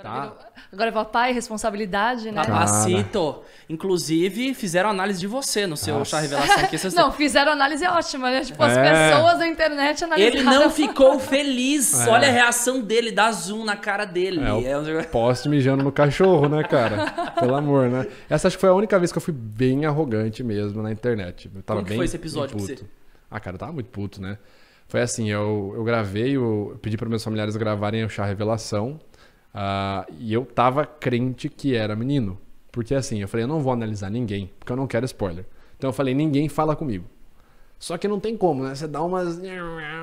Agora, tá. virou, agora responsabilidade, né? Tá. Capacito. Inclusive, fizeram análise de você no seu Nossa. chá revelação aqui. Não, fizeram análise é ótima, né? Tipo, as é. pessoas da internet analisaram. Ele não ficou feliz. É. Olha a reação dele, dá zoom na cara dele. É, é um... Poste mijando no cachorro, né, cara? Pelo amor, né? Essa acho que foi a única vez que eu fui bem arrogante mesmo na internet. Eu tava Como bem, foi esse episódio pra você? Ah, cara, eu tava muito puto, né? Foi assim, eu, eu gravei, eu pedi para meus familiares gravarem o chá revelação Uh, e eu tava crente que era menino. Porque assim, eu falei, eu não vou analisar ninguém, porque eu não quero spoiler. Então eu falei, ninguém fala comigo. Só que não tem como, né? Você dá umas,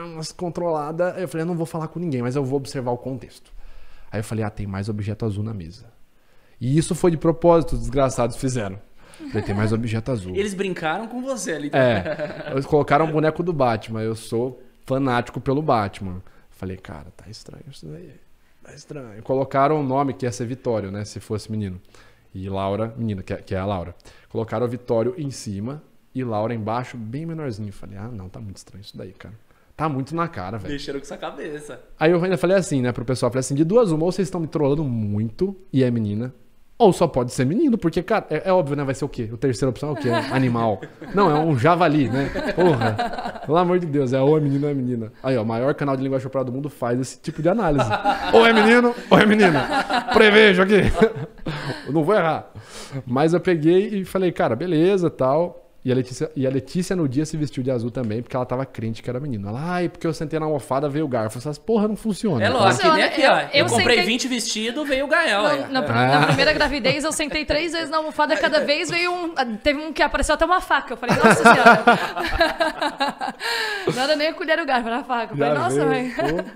umas controlada. Eu falei, eu não vou falar com ninguém, mas eu vou observar o contexto. Aí eu falei, ah, tem mais objeto azul na mesa. E isso foi de propósito, os desgraçados fizeram. falei, tem mais objeto azul. Eles brincaram com você ali. É, eles colocaram o boneco do Batman. Eu sou fanático pelo Batman. falei, cara, tá estranho isso daí. Tá estranho. Colocaram o nome que ia ser Vitório, né? Se fosse menino. E Laura, menina, que é, que é a Laura. Colocaram o Vitório em cima e Laura embaixo, bem menorzinho. Falei, ah, não, tá muito estranho isso daí, cara. Tá muito na cara, velho. Mexeram com essa cabeça. Aí eu ainda falei assim, né, pro pessoal. Falei assim, de duas uma, ou vocês estão me trollando muito e é menina, ou só pode ser menino, porque, cara, é, é óbvio, né? Vai ser o quê? O terceiro opção é o quê? Animal. Não, é um javali, né? Porra. Pelo amor de Deus, é ou é menino ou é menina. Aí, ó, o maior canal de linguagem operada do mundo faz esse tipo de análise. ou é menino ou é menina. Prevejo aqui. não vou errar. Mas eu peguei e falei, cara, beleza, tal. E a, Letícia, e a Letícia no dia se vestiu de azul também, porque ela tava crente que era menino. Ela, ai, porque eu sentei na almofada, veio o garfo. Essas assim, porra não funciona. É lógico, funciona. Aqui, ó. Eu, eu comprei sentei... 20 vestidos, veio o Gael. na, ah. na, primeira gravidez, eu sentei três vezes na almofada, cada vez veio um. Ah, teve um que apareceu até uma faca. Eu falei, nossa senhora. Nada nem a colher o garfo, era faca. Eu falei, nossa, mãe.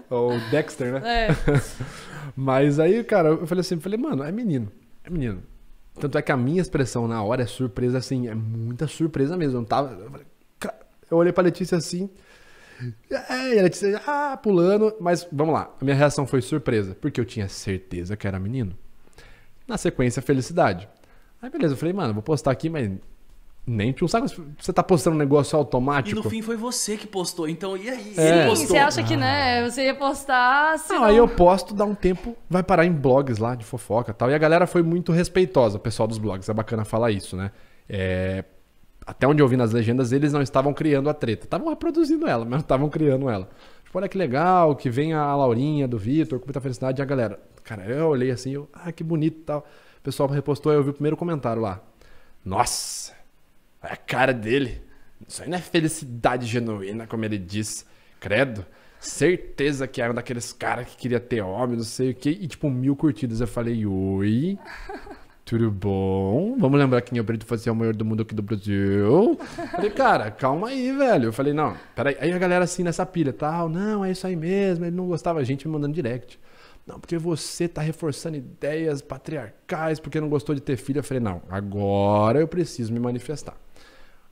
O, o Dexter, né? É. Mas aí, cara, eu falei assim, falei, mano, é menino. É menino. Tanto é que a minha expressão na hora é surpresa, assim, é muita surpresa mesmo. Eu, tava, eu, falei, eu olhei pra Letícia assim. É, e a Letícia, ah, pulando. Mas vamos lá, a minha reação foi surpresa, porque eu tinha certeza que era menino. Na sequência, felicidade. Aí beleza, eu falei, mano, vou postar aqui, mas nem tinha um saco. Você tá postando um negócio automático. E no fim foi você que postou, então e aí? É. Ele postou. Você acha que, né? Ah. Você ia postar. Senão... Não, aí eu posto, dá um tempo, vai parar em blogs lá de fofoca e tal. E a galera foi muito respeitosa, o pessoal dos blogs. É bacana falar isso, né? É... Até onde eu vi nas legendas, eles não estavam criando a treta. Estavam reproduzindo ela, mas não estavam criando ela. Tipo, olha que legal, que vem a Laurinha do Vitor, com muita felicidade. E a galera, cara, eu olhei assim, eu, ah, que bonito e tal. O pessoal repostou, aí eu vi o primeiro comentário lá. Nossa! Olha a cara dele. Isso aí não é felicidade genuína, como ele diz. Credo. Certeza que era um daqueles caras que queria ter homem, não sei o quê. E tipo, mil curtidas. Eu falei, oi. Tudo bom? Vamos lembrar que o Brito fazia o maior do mundo aqui do Brasil. Falei, cara, calma aí, velho. Eu falei, não, peraí. Aí a galera assim nessa pilha, tal, não, é isso aí mesmo. Ele não gostava, a gente me mandando direct. Não, porque você tá reforçando ideias patriarcais, porque não gostou de ter filho. Eu falei, não, agora eu preciso me manifestar.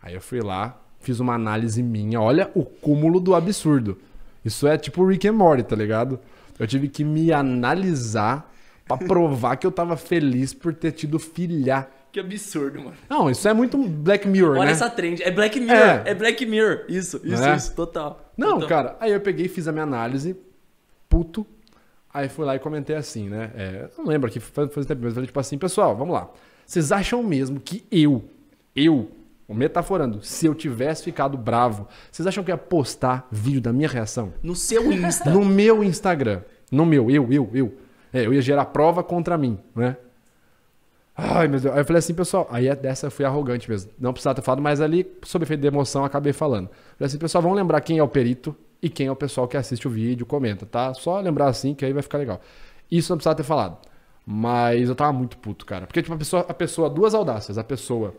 Aí eu fui lá, fiz uma análise minha. Olha o cúmulo do absurdo. Isso é tipo Rick and Morty, tá ligado? Eu tive que me analisar para provar que eu tava feliz por ter tido filha. Que absurdo, mano. Não, isso é muito Black Mirror, Olha né? Olha essa trend. É Black Mirror. É, é Black Mirror. Isso, isso, é? isso. Total. Não, total. cara. Aí eu peguei, fiz a minha análise. Puto. Aí fui lá e comentei assim, né? É, não lembro que faz, faz tempo, mas falei tipo assim, pessoal, vamos lá. Vocês acham mesmo que eu, eu, Metaforando, se eu tivesse ficado bravo, vocês acham que eu ia postar vídeo da minha reação? No seu Instagram? No meu Instagram. No meu, eu, eu, eu. É, eu ia gerar prova contra mim, né? Ai, meu Deus. Aí eu falei assim, pessoal. Aí é dessa eu fui arrogante mesmo. Não precisava ter falado, mas ali, sob efeito de emoção, acabei falando. Eu falei assim, pessoal, vamos lembrar quem é o perito e quem é o pessoal que assiste o vídeo, comenta, tá? Só lembrar assim que aí vai ficar legal. Isso não precisava ter falado. Mas eu tava muito puto, cara. Porque, tipo, a pessoa, a pessoa duas audácias. A pessoa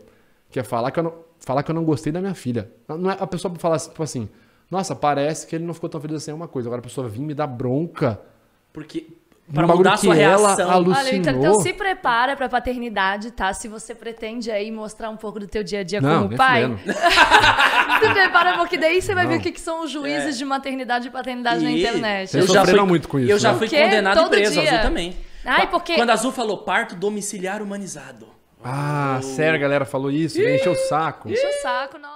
que é falar que eu não, falar que eu não gostei da minha filha. Não é a pessoa falar tipo assim, nossa, parece que ele não ficou tão feliz assim, é uma coisa. Agora a pessoa vir me dar bronca. Porque para um mudar a sua reação. Alucinou. Olha, então, então se prepara para paternidade, tá? Se você pretende aí mostrar um pouco do teu dia a dia não, como pai. se prepara porque daí você vai não. ver o que, que são os juízes é. de maternidade e paternidade e... na internet. Eu, eu já fui muito com isso. Eu né? já fui porque condenado e preso, dia. Azul também. Ai, porque... Quando a Azul falou parto domiciliar humanizado. Ah, sério, a galera falou isso? Encheu o saco. Encheu o saco, não.